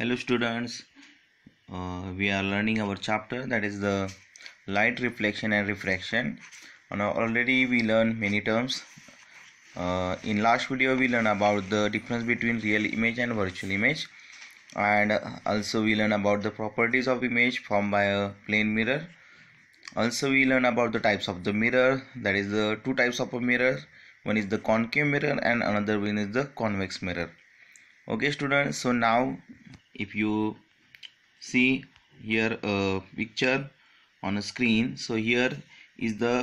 hello students uh, we are learning our chapter that is the light reflection and refraction and already we learned many terms uh, in last video we learned about the difference between real image and virtual image and also we learn about the properties of image formed by a plane mirror also we learn about the types of the mirror that is the two types of a mirror one is the concave mirror and another one is the convex mirror okay students so now if you see here a picture on a screen so here is the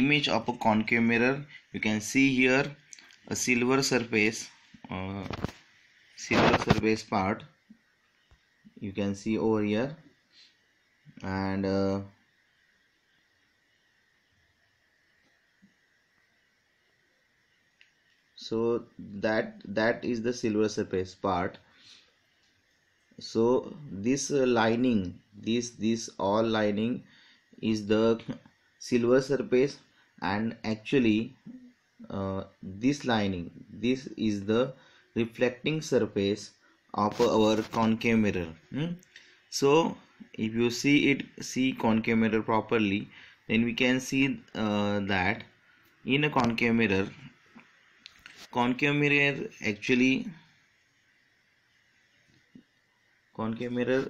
image of a concave mirror you can see here a silver surface uh, silver surface part you can see over here and uh, so that that is the silver surface part so this uh, lining this this all lining is the silver surface and actually uh, this lining this is the reflecting surface of our concave mirror hmm? so if you see it see concave mirror properly then we can see uh, that in a concave mirror concave mirror actually concave mirror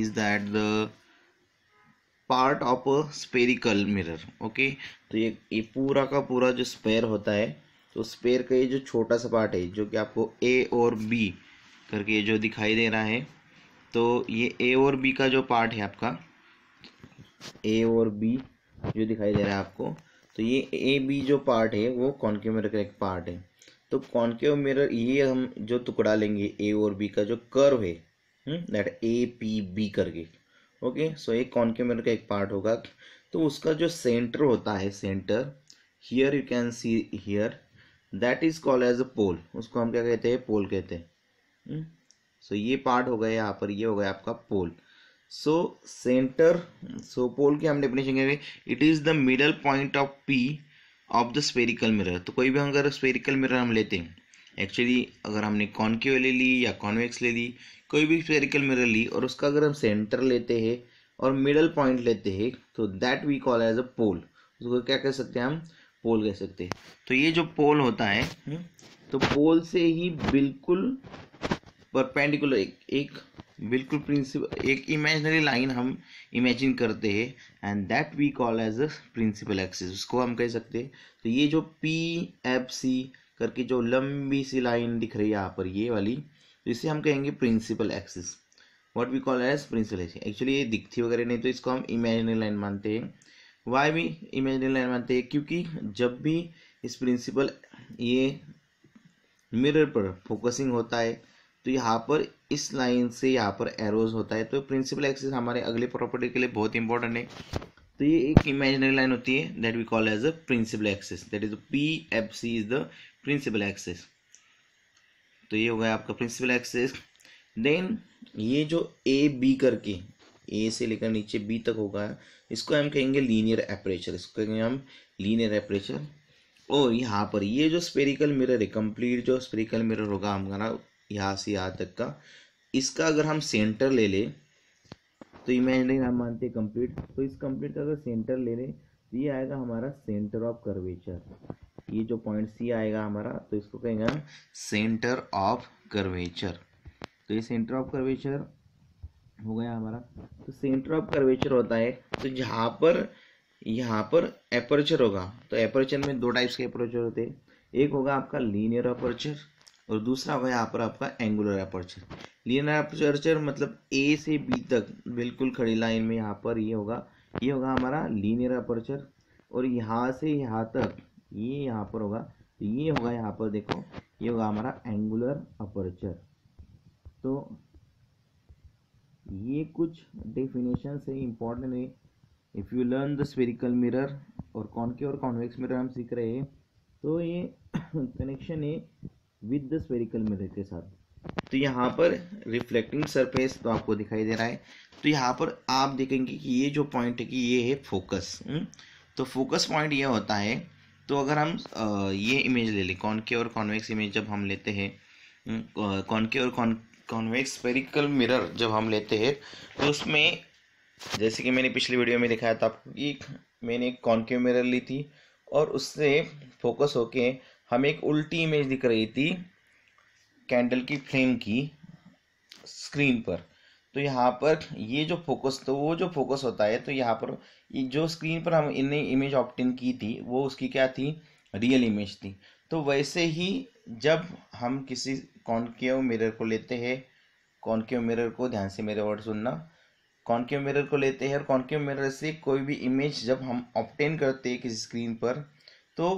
is that the part of spherical mirror okay तो ये ये पूरा का पूरा जो spare होता है तो स्पेयर का ये जो छोटा सा पार्ट है जो कि आपको ए और बी करके ये जो दिखाई दे रहा है तो ये ए और बी का जो पार्ट है आपका ए और बी जो दिखाई दे रहा है आपको तो ये ए बी जो पार्ट है वो कॉन्केव मिरर का एक पार्ट है तो कॉन्केव मिरर ये हम जो टुकड़ा लेंगे ए और बी का जो कर्व है दैट ए पी बी करके ओके सो एक कॉनकेव मिरर का एक पार्ट होगा तो उसका जो सेंटर होता है centre here you can see here that is called as a pole उसको हम क्या कहते हैं पोल कहते हैं सो हम्म, so, ये पार्ट हो गया यहाँ पर ये हो गया आपका पोल सो सेंटर सो पोल की हम डेफिनेशन करेंगे it is the middle point of P of the spherical mirror तो कोई भी अगर स्पेरिकल मिरर हम लेते हैं एक्चुअली अगर हमने कॉनकेव ले ली या कॉन्वेक्स ले ली कोई भी स्पेरिकल मिरर ली और उसका अगर हम सेंटर लेते हैं और मिडल पॉइंट लेते हैं तो that we call as a pole उसको क्या कह सकते हैं हम पोल कह सकते हैं तो ये जो पोल होता है हम्म। तो पोल से ही बिल्कुल परपेंडिकुलर एक, एक बिल्कुल प्रिंसिपल एक इमेजनरी लाइन हम इमेजिन करते हैं and that we call as a principal axis उसको हम कह सकते हैं तो ये जो पी एफ सी करके जो लंबी सी लाइन दिख रही है यहाँ पर ये वाली तो इसे हम कहेंगे principal axis what we call as principal axis actually ये दिखती वगैरह नहीं तो इसको हम इमेजिनरी लाइन मानते हैं वाई भी इमेजिनरी लाइन मानते हैं क्योंकि जब भी इस प्रिंसिपल ये मिरर पर फोकसिंग होता है तो यहाँ पर इस लाइन से यहाँ पर एरोज होता है तो प्रिंसिपल एक्सिस हमारे अगले प्रॉपर्टी के लिए बहुत इंपॉर्टेंट है तो ये एक इमेजिनरी लाइन होती है that we call as a principal axis that is P F C is the principal axis तो ये हो गया आपका प्रिंसिपल एक्सेस देन ये जो ए बी करके ए से लेकर नीचे बी तक होगा इसको हम कहेंगे लीनियर एपरेचर इसको कहेंगे हम लीनियर एपरेचर और यहाँ पर ये जो स्पेरिकल मिरर है कंप्लीट जो स्पेरिकल मिरर होगा हमारा यहाँ से यहाँ तक का इसका अगर हम सेंटर ले लें तो इमेजिन हम मानते हैं कंप्लीट तो इस कंप्लीट का अगर सेंटर ले लें तो ये आएगा हमारा सेंटर ऑफ कर्वेचर ये जो पॉइंट सी आएगा हमारा तो इसको कहेंगे हम सेंटर ऑफ कर्वेचर तो ये सेंटर ऑफ कर्वेचर हो गया हमारा तो सेंटर ऑफ कर्वेचर होता है तो जहाँ पर यहाँ पर अपर्चर होगा तो अपर्चर में दो टाइप्स के अपर्चर होते हैं एक होगा आपका लीनियर अपर्चर और दूसरा होगा यहाँ पर आपका एंगुलर अपर्चर लीनर अपर्चर मतलब ए से बी तक बिल्कुल खड़ी लाइन में यहाँ पर ये होगा ये होगा हमारा लीनियर अपर्चर और यहाँ से यहाँ तक ये यहाँ पर होगा तो ये होगा यहाँ पर देखो ये होगा हमारा एंगुलर अपर्चर तो ये कुछ डेफिनेशन से इम्पॉर्टेंट है if you learn the spherical mirror और कॉनके और कॉन्वेक्स मिरर हम सीख रहे हैं तो ये कनेक्शन है विद द स्पेरिकल मिरर के साथ तो यहाँ पर रिफ्लेक्टिंग सरफेस तो आपको दिखाई दे रहा है तो यहाँ पर आप देखेंगे कि ये जो पॉइंट है कि ये है फोकस हम्म। तो फोकस पॉइंट ये होता है तो अगर हम ये इमेज ले लें कॉनके और कॉन्वेक्स इमेज जब हम लेते हैं हम्म, कॉनके और कॉन कॉन्वेक्स स्पेरिकल मिरर जब हम लेते हैं तो उसमें जैसे कि मैंने पिछली वीडियो में दिखाया था आपको कि मैंने कॉनकेव मिरर ली थी और उससे फोकस होके हमें एक उल्टी इमेज दिख रही थी कैंडल की फ्लेम की स्क्रीन पर तो यहाँ पर ये जो फोकस तो वो जो फोकस होता है तो यहाँ पर जो स्क्रीन पर हम इन्हें इमेज ऑप्टेन की थी वो उसकी क्या थी रियल इमेज थी तो वैसे ही जब हम किसी कॉन्केव मिरर को लेते हैं कॉन्केव मिरर को ध्यान से मेरे वर्ड सुनना कॉन्केव मिरर को लेते हैं और कॉन्केव मिरर से कोई भी इमेज जब हम ऑप्टेन करते हैं किसी स्क्रीन पर तो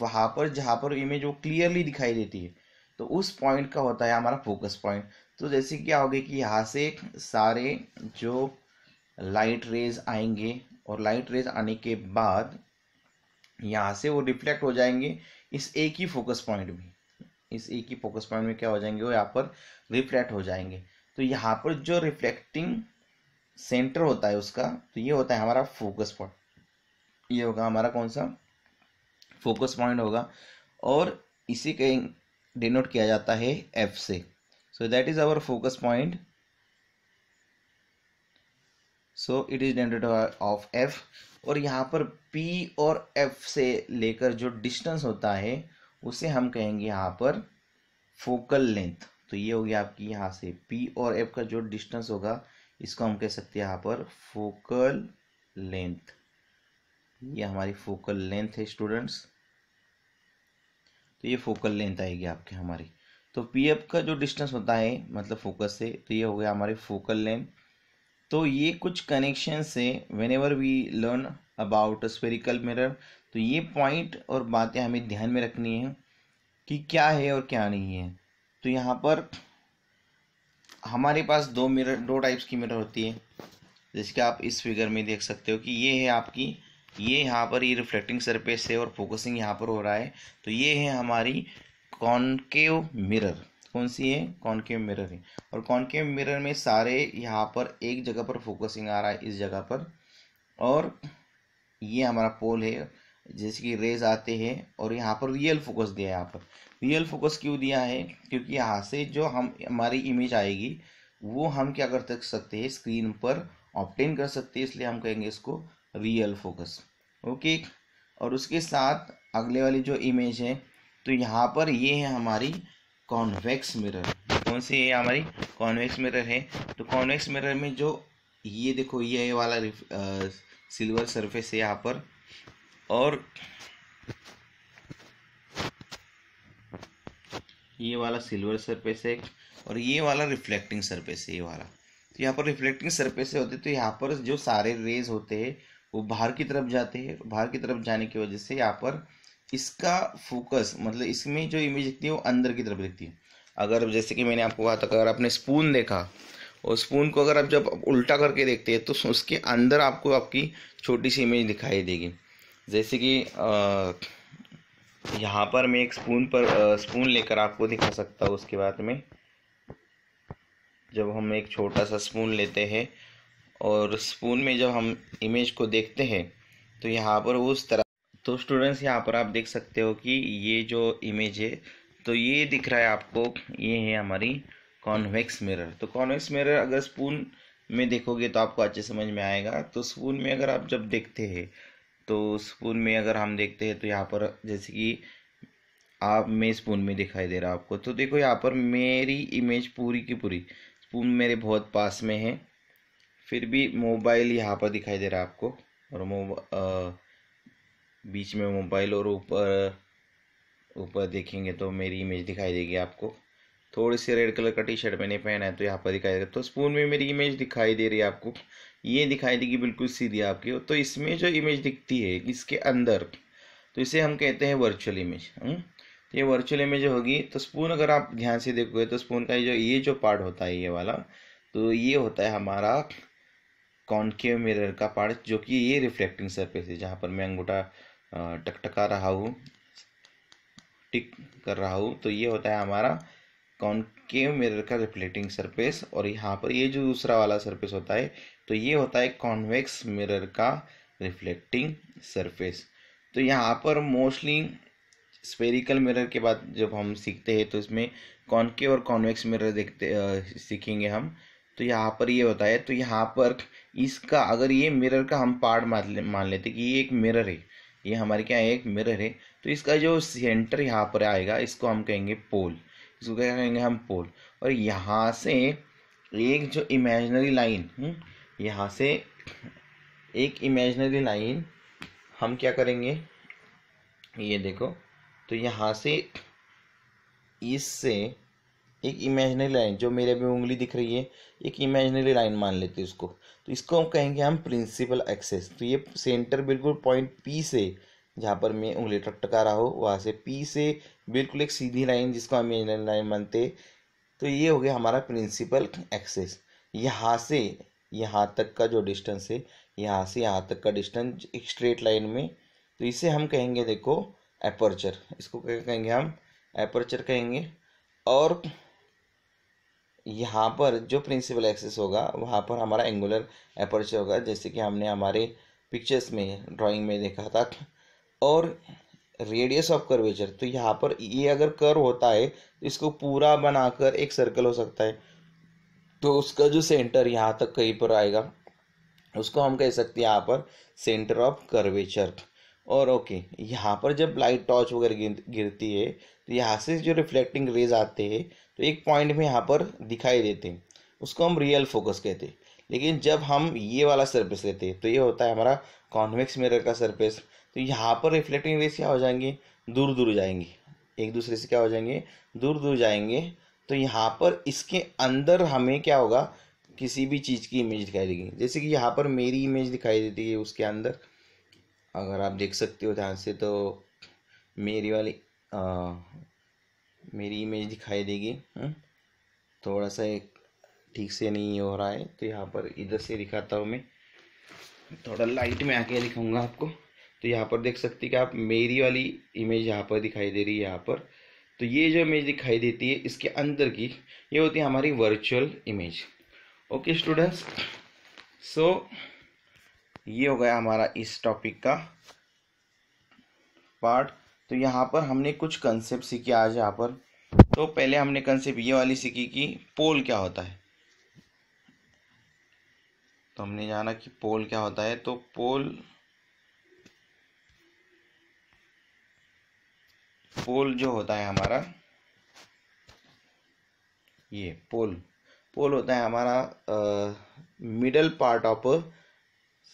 वहाँ पर जहाँ पर इमेज वो क्लियरली दिखाई देती है तो उस पॉइंट का होता है हमारा फोकस पॉइंट तो जैसे क्या होगा कि यहाँ से सारे जो लाइट रेज आएंगे और लाइट रेज आने के बाद यहाँ से वो रिफ्लेक्ट हो जाएंगे इस एक ही फोकस पॉइंट में इस एक ही फोकस पॉइंट में क्या हो जाएंगे वो यहाँ पर रिफ्लेक्ट हो जाएंगे तो यहाँ पर जो रिफ्लेक्टिंग सेंटर होता है उसका तो ये होता है हमारा फोकस पॉइंट ये होगा हमारा कौन सा फोकस पॉइंट होगा और इसी के डिनोट किया जाता है एफ से so that is our focus point so it is denoted of F और यहाँ पर पी और एफ से लेकर जो डिस्टेंस होता है उसे हम कहेंगे यहाँ पर फोकल लेंथ तो ये होगी आपकी यहाँ से पी और एफ का जो डिस्टेंस होगा इसको हम कह सकते हैं यहाँ पर फोकल लेंथ हम्म। ये हमारी फोकल लेंथ है स्टूडेंट्स तो ये फोकल लेंथ आएगी आपके हमारी तो पी एफ का जो डिस्टेंस होता है मतलब फोकस से तो ये हो गया हमारे फोकल लेंथ तो ये कुछ कनेक्शन से whenever we learn about spherical mirror तो ये पॉइंट और बातें हमें ध्यान में रखनी है कि क्या है और क्या नहीं है तो यहाँ पर हमारे पास दो मिरर दो टाइप्स की मिरर होती है कि आप इस फिगर में देख सकते हो कि ये है आपकी ये यहाँ पर ये रिफ्लेक्टिंग सरफेस है और फोकसिंग यहाँ पर हो रहा है तो ये है हमारी कॉनकेव मिरर कौन सी है कॉन्केव मिरर है और कॉन्केव मिरर में सारे यहाँ पर एक जगह पर फोकसिंग आ रहा है इस जगह पर और ये हमारा पोल है जैसे कि रेज आते हैं और यहाँ पर रियल फोकस दिया है यहाँ पर रियल फोकस क्यों दिया है क्योंकि यहाँ से जो हम हमारी इमेज आएगी वो हम क्या कर सकते हैं स्क्रीन पर ऑप्टेन कर सकते हैं इसलिए हम कहेंगे इसको रियल फोकस ओके और उसके साथ अगले वाली जो इमेज है तो यहाँ पर ये है हमारी कॉन्वेक्स मिरर कौन सी है हमारी कॉन्वेक्स मिरर है तो कॉन्वेक्स मिरर में जो ये देखो ये वाला सिल्वर सरफेस है यहाँ पर और ये वाला सिल्वर सरफेस है और ये वाला रिफ्लेक्टिंग सरफेस है ये वाला तो यहाँ पर रिफ्लेक्टिंग सरफेस होते तो यहाँ पर जो सारे रेज होते हैं वो बाहर की तरफ जाते हैं बाहर की तरफ जाने की वजह से यहाँ पर इसका फोकस मतलब इसमें जो इमेज दिखती है वो अंदर की तरफ दिखती है अगर जैसे कि मैंने आपको कहा था अगर आपने स्पून देखा और स्पून को अगर आप जब उल्टा करके देखते हैं तो उसके अंदर आपको आपकी छोटी सी इमेज दिखाई देगी जैसे कि यहाँ पर मैं एक स्पून पर स्पून लेकर आपको दिखा सकता हूँ उसके बाद में जब हम एक छोटा सा स्पून लेते हैं और स्पून में जब हम इमेज को देखते हैं तो यहाँ पर उस तरह तो स्टूडेंट्स यहाँ पर आप देख सकते हो कि ये जो इमेज है तो ये दिख रहा है आपको ये है हमारी कॉन्वेक्स मिरर तो कॉन्वेक्स मिरर अगर स्पून में देखोगे तो आपको अच्छे समझ में आएगा तो स्पून में अगर आप जब देखते हैं तो स्पून में अगर हम देखते हैं तो यहाँ पर जैसे कि आप मैं स्पून में दिखाई दे रहा आपको तो देखो यहाँ पर मेरी इमेज पूरी की पूरी स्पून मेरे बहुत पास में है फिर भी मोबाइल यहाँ पर दिखाई दे रहा है आपको और मोबा बीच में मोबाइल और ऊपर ऊपर देखेंगे तो मेरी इमेज दिखाई देगी आपको थोड़ी सी रेड कलर का टी शर्ट मैंने पहना है तो यहाँ पर दिखाई देगा तो स्पून में मेरी इमेज दिखाई दे रही है आपको ये दिखाई देगी बिल्कुल सीधी आपकी तो इसमें जो इमेज दिखती है इसके अंदर तो इसे हम कहते हैं वर्चुअल हम्म? इमेज तो ये वर्चुअल इमेज होगी तो स्पून अगर आप ध्यान से देखोगे तो स्पून का ये जो ये जो पार्ट होता है ये वाला तो ये होता है हमारा कॉन्केव मिरर का पार्ट जो कि ये रिफ्लेक्टिंग सरफेस है जहाँ पर मैं अंगूठा टकटका रहा हूँ टिक कर रहा हूँ तो ये होता है हमारा कॉन्केव मिरर का रिफ्लेक्टिंग सरफेस और यहाँ पर ये जो दूसरा वाला सरफेस होता है तो ये होता है कॉन्वेक्स मिरर का रिफ्लेक्टिंग सरफेस तो यहाँ पर मोस्टली स्पेरिकल मिरर के बाद जब हम सीखते हैं तो इसमें कॉन्केव और कॉन्वेक्स मिरर देखते आ, सीखेंगे हम तो यहाँ पर ये होता है तो यहाँ पर इसका अगर ये मिरर का हम पार्ट मान लेते कि ये एक मिरर है ये हमारे क्या है एक मिरर है तो इसका जो सेंटर यहाँ पर आएगा इसको हम कहेंगे पोल इसको क्या कहेंगे हम पोल और यहाँ से एक जो इमेजनरी हम्म, लाइन यहाँ से एक इमेजनरी लाइन हम क्या करेंगे ये देखो तो यहाँ से इससे एक इमेजनरी लाइन जो मेरे अभी उंगली दिख रही है एक इमेजनरी लाइन मान लेते हैं उसको तो इसको हम कहेंगे हम प्रिंसिपल एक्सेस तो ये सेंटर बिल्कुल पॉइंट पी से जहाँ पर मैं उंगली टकटका रहा हो वहाँ से पी से बिल्कुल एक सीधी लाइन जिसको हम इमेजनरी लाइन मानते तो ये हो गया हमारा प्रिंसिपल एक्सेस यहाँ से यहाँ तक का जो डिस्टेंस है यहाँ से यहाँ तक का डिस्टेंस एक स्ट्रेट लाइन में तो इसे हम कहेंगे देखो एपर्चर इसको कहेंगे हम एपर्चर कहेंगे और यहाँ पर जो प्रिंसिपल एक्सेस होगा वहाँ पर हमारा एंगुलर अपर्चर होगा जैसे कि हमने हमारे पिक्चर्स में ड्राइंग में देखा था और रेडियस ऑफ कर्वेचर तो यहाँ पर ये अगर कर्व होता है तो इसको पूरा बनाकर एक सर्कल हो सकता है तो उसका जो सेंटर यहाँ तक कहीं पर आएगा उसको हम कह सकते हैं यहाँ पर सेंटर ऑफ कर्वेचर और ओके यहाँ पर जब लाइट टॉर्च वगैरह गिरती है तो यहाँ से जो रिफ्लेक्टिंग रेज आते हैं तो एक पॉइंट में यहाँ पर दिखाई देते हैं उसको हम रियल फोकस कहते हैं लेकिन जब हम ये वाला सरफेस लेते हैं तो ये होता है हमारा कॉन्वेक्स मिरर का सरफेस तो यहाँ पर रिफ्लेक्टिंग रेस क्या हो जाएंगे दूर दूर जाएंगे एक दूसरे से क्या हो जाएंगे दूर दूर जाएंगे तो यहाँ पर इसके अंदर हमें क्या होगा किसी भी चीज़ की इमेज दिखाई देगी जैसे कि यहाँ पर मेरी इमेज दिखाई देती है उसके अंदर अगर आप देख सकते हो ध्यान से तो मेरी वाली आ, मेरी इमेज दिखाई देगी हाँ? थोड़ा सा ठीक से नहीं हो रहा है तो यहाँ पर इधर से दिखाता हूँ मैं थोड़ा लाइट में आके दिखाऊंगा आपको तो यहाँ पर देख सकते कि आप मेरी वाली इमेज यहाँ पर दिखाई दे रही है यहाँ पर तो ये जो इमेज दिखाई देती है इसके अंदर की ये होती है हमारी virtual image okay students so ये हो गया हमारा इस टॉपिक का पार्ट तो यहाँ पर हमने कुछ कंसेप्ट सीखे आज यहाँ पर तो पहले हमने कंसेप्ट ये वाली सीखी कि पोल क्या होता है तो हमने जाना कि पोल क्या होता है तो पोल पोल जो होता है हमारा ये पोल पोल होता है हमारा middle part of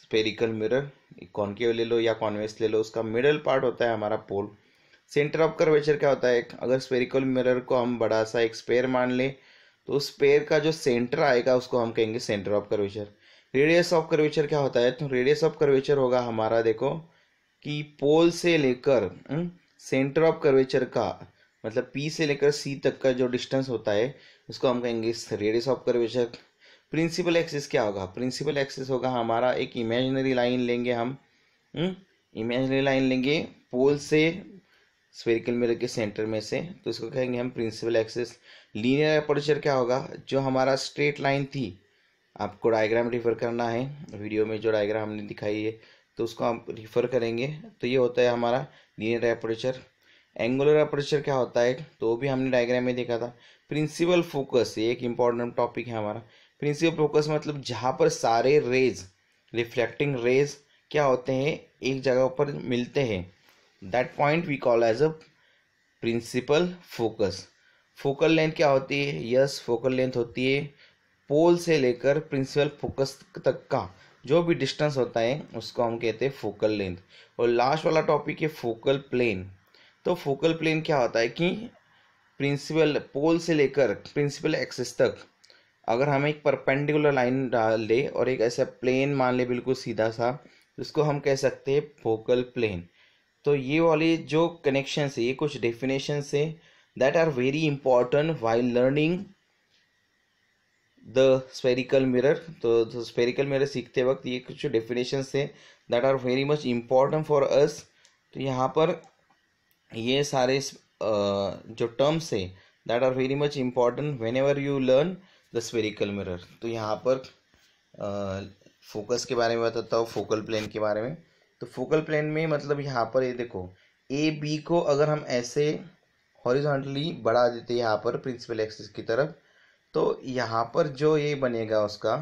spherical mirror concave ले लो या कॉन्वेक्स ले लो उसका मिडल पार्ट होता है हमारा पोल सेंटर ऑफ कर्वेचर क्या होता है एक अगर स्पेरिकल मिरर को हम बड़ा सा एक स्पेयर मान लें तो उस स्पेयर का जो सेंटर आएगा उसको हम कहेंगे centre of curvature radius of curvature क्या होता है तो रेडियस ऑफ कर्वेचर होगा हमारा देखो कि पोल से लेकर सेंटर ऑफ कर्वेचर का मतलब पी से लेकर सी तक का जो डिस्टेंस होता है उसको हम कहेंगे radius of curvature principal axis क्या होगा प्रिंसिपल एक्सिस होगा हमारा एक इमेजनरी लाइन लेंगे हम इमेजनरी हम्म, लाइन लेंगे पोल से स्पेरिकल मिरर के सेंटर में से तो इसको कहेंगे हम प्रिंसिपल एक्सेस लीनियर अपर्चर क्या होगा जो हमारा स्ट्रेट लाइन थी आपको डायग्राम रिफर करना है वीडियो में जो डायग्राम हमने दिखाई है तो उसको हम रिफर करेंगे तो ये होता है हमारा लीनियर अपर्चर एंगुलर अपर्चर क्या होता है तो वो भी हमने डायग्राम में देखा था प्रिंसिपल फोकस ये एक इम्पॉर्टेंट टॉपिक है हमारा प्रिंसिपल फोकस मतलब जहाँ पर सारे रेज रिफ्लेक्टिंग रेज क्या होते हैं एक जगह पर मिलते हैं that point we call as a principal focus focal length क्या होती है यस फोकल लेंथ होती है पोल से लेकर प्रिंसिपल फोकस तक का जो भी डिस्टेंस होता है उसको हम कहते हैं फोकल लेंथ और लास्ट वाला टॉपिक है फोकल प्लेन तो फोकल प्लेन क्या होता है कि प्रिंसिपल पोल से लेकर प्रिंसिपल एक्सिस तक अगर हम एक परपेंडिकुलर लाइन डाल दें और एक ऐसा प्लेन मान ले बिल्कुल सीधा सा उसको हम कह सकते हैं फोकल प्लेन तो ये वाले जो कनेक्शन है ये कुछ डेफिनेशन है that are very important while learning the spherical mirror तो स्पेरिकल तो मिरर सीखते वक्त ये कुछ डेफिनेशन है that are very much important for us तो यहाँ पर ये सारे जो टर्म्स है that are very much important whenever you learn the spherical mirror तो यहाँ पर फोकस के बारे में बताता हूँ फोकल प्लेन के बारे में तो फोकल प्लेन में मतलब यहाँ पर ये यह देखो ए बी को अगर हम ऐसे हॉरिजॉन्टली बढ़ा देते यहाँ पर प्रिंसिपल एक्सिस की तरफ तो यहाँ पर जो ये बनेगा उसका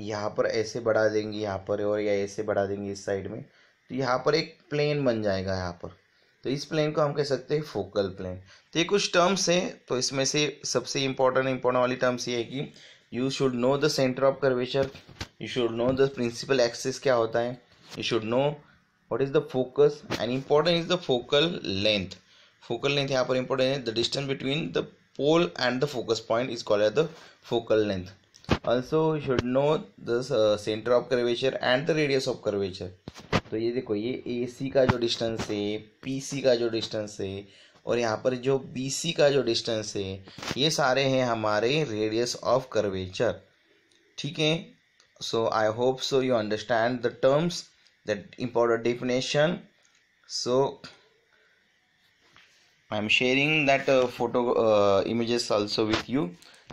यहाँ पर ऐसे बढ़ा देंगे यहाँ पर और या ऐसे बढ़ा देंगे इस साइड में तो यहाँ पर एक प्लेन बन जाएगा यहाँ पर तो इस प्लेन को हम कह सकते हैं फोकल प्लेन तो ये कुछ टर्म्स हैं तो इसमें से सबसे इम्पोर्टेंट इम्पोर्टेंट वाली टर्म्स ये है कि you should know the centre of curvature you should know the principal axis क्या होता है you should know what is the focus and important is the focal length focal length yahan par important hai the distance between the pole and the focus point is called as the focal length also you should know the uh, center of curvature and the radius of curvature तो ये देखो ये ए सी का जो distance है P C का जो distance है और यहाँ पर जो बी सी का जो डिस्टेंस है ये सारे हैं हमारे रेडियस ऑफ कर्वेचर ठीक है so I hope so you understand the terms the important definition so i'm sharing that uh, photo uh, images also with you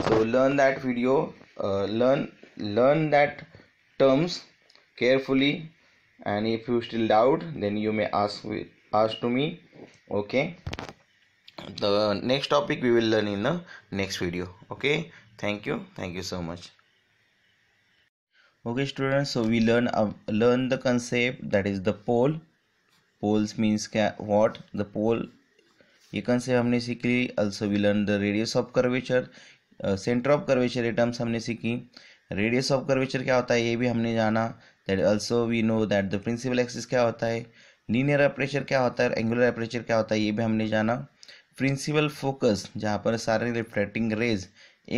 so learn that video uh, learn learn that terms carefully and if you still doubt then you may ask ask to me okay the next topic we will learn in the next video okay thank you thank you so much okay students so we learn uh, learn the concept that is the pole poles means what the pole ये concept हमने सीख ली also we learn the radius of curvature centre of curvature ये terms हमने सीखी radius of curvature क्या होता है ये भी हमने जाना that also we know that the principal axis क्या होता है लीनियर अप्रेचर क्या होता है एंगुलर अप्रेचर क्या होता है ये भी हमने जाना प्रिंसिपल फोकस जहाँ पर सारे रिफ्लेक्टिंग रेज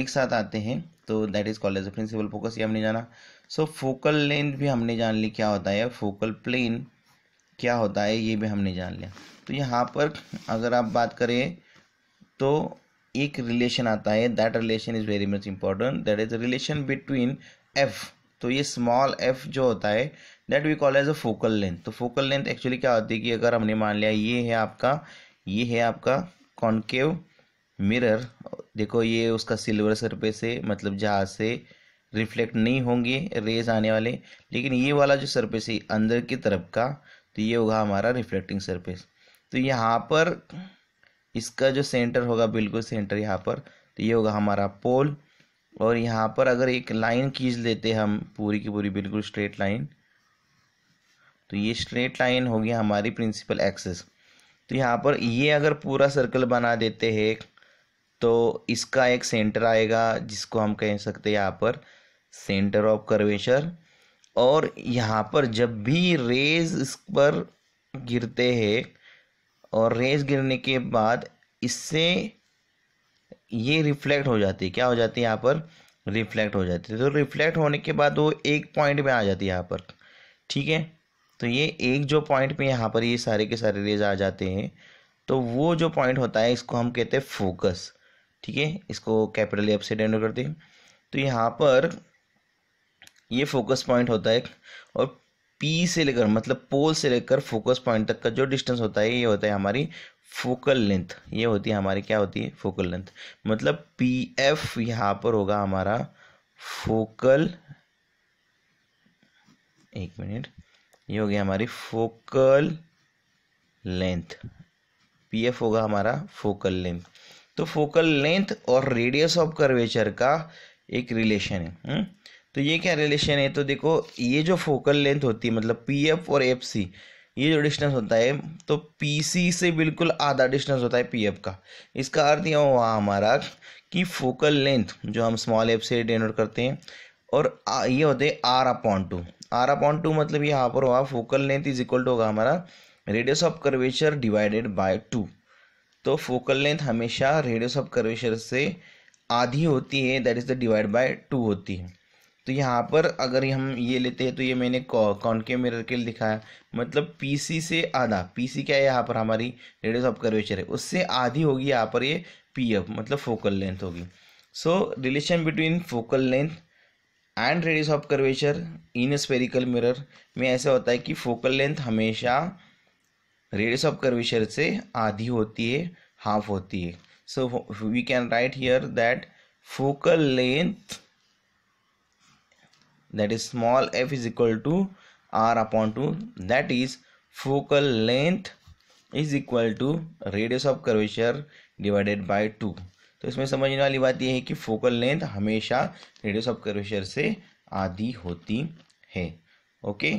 एक साथ आते हैं तो that is called as principal focus ये हमने जाना सो फोकल लेंथ भी हमने जान ली क्या होता है फोकल प्लेन क्या होता है ये भी हमने जान लिया तो यहाँ पर अगर आप बात करें तो एक रिलेशन आता है that relation is very much important that is relation between F तो ये स्मॉल एफ जो होता है that we call as a focal length तो फोकल लेंथ एक्चुअली क्या होती है कि अगर हमने मान लिया ये है आपका ये है आपका कॉन्केव मिरर देखो ये उसका सिल्वर सरफेस है मतलब जहाज से रिफ्लेक्ट नहीं होंगे रेज आने वाले लेकिन ये वाला जो सरफेस है अंदर की तरफ का तो ये होगा हमारा रिफ्लेक्टिंग सरफेस तो यहाँ पर इसका जो सेंटर होगा बिल्कुल सेंटर यहाँ पर तो ये होगा हमारा पोल और यहाँ पर अगर एक लाइन खींच लेते हम पूरी की पूरी बिल्कुल स्ट्रेट लाइन तो ये स्ट्रेट लाइन होगी हमारी प्रिंसिपल एक्सेस तो यहाँ पर ये अगर पूरा सर्कल बना देते हैं तो इसका एक सेंटर आएगा जिसको हम कह सकते हैं यहाँ पर सेंटर ऑफ कर्वेचर और यहाँ पर जब भी रेज इस पर गिरते हैं और रेज गिरने के बाद इससे ये रिफ्लेक्ट हो जाती है क्या हो जाती है यहाँ पर रिफ्लेक्ट हो जाती है तो रिफ्लेक्ट होने के बाद वो एक पॉइंट में आ जाती है यहाँ पर ठीक है तो ये एक जो पॉइंट पे यहाँ पर ये सारे के सारे रेज आ जाते हैं तो वो जो पॉइंट होता है इसको हम कहते हैं फोकस ठीक है इसको कैपिटल एफ से डेंडो करते हैं तो यहाँ पर ये फोकस पॉइंट होता है और पी से लेकर मतलब पोल से लेकर फोकस पॉइंट तक का जो डिस्टेंस होता है ये होता है हमारी फोकल लेंथ ये होती है हमारी क्या होती है फोकल लेंथ मतलब पी एफ यहाँ पर होगा हमारा फोकल एक मिनट ये हो गया हमारी फोकल लेंथ पी एफ होगा हमारा फोकल लेंथ तो फोकल लेंथ और रेडियस ऑफ कर्वेचर का एक रिलेशन है हुँ? हम्म? तो ये क्या रिलेशन है तो देखो ये जो फोकल लेंथ होती है मतलब पी एफ और एफ सी ये जो डिस्टेंस होता है तो पी सी से बिल्कुल आधा डिस्टेंस होता है पी एफ का इसका अर्थ यह हुआ हमारा कि फोकल लेंथ जो हम स्मॉल एफ से डेनोट करते हैं और ये होते हैं R upon two R upon two मतलब यहाँ पर हुआ focal length is equal to होगा हमारा radius of curvature divided by two तो फोकल लेंथ हमेशा रेडियस ऑफ कर्वेचर से आधी होती है that is the divide by two होती है तो यहाँ पर अगर हम ये लेते हैं तो ये मैंने कॉनकेव मिरर के लिए दिखाया मतलब पीसी से आधा पीसी क्या है यहाँ पर हमारी रेडियस ऑफ कर्वेचर है उससे आधी होगी यहाँ पर ये पी एफ मतलब फोकल लेंथ होगी so relation between focal length and radius of curvature in spherical mirror में ऐसा होता है कि फोकल लेंथ हमेशा रेडियस ऑफ कर्वेचर से आधी होती है हाफ होती है so we can write here that focal length that is small f is equal to r upon 2 that is focal length is equal to radius of curvature divided by 2 तो इसमें समझने वाली बात यह है कि फोकल लेंथ हमेशा radius of curvature से आधी होती है ओके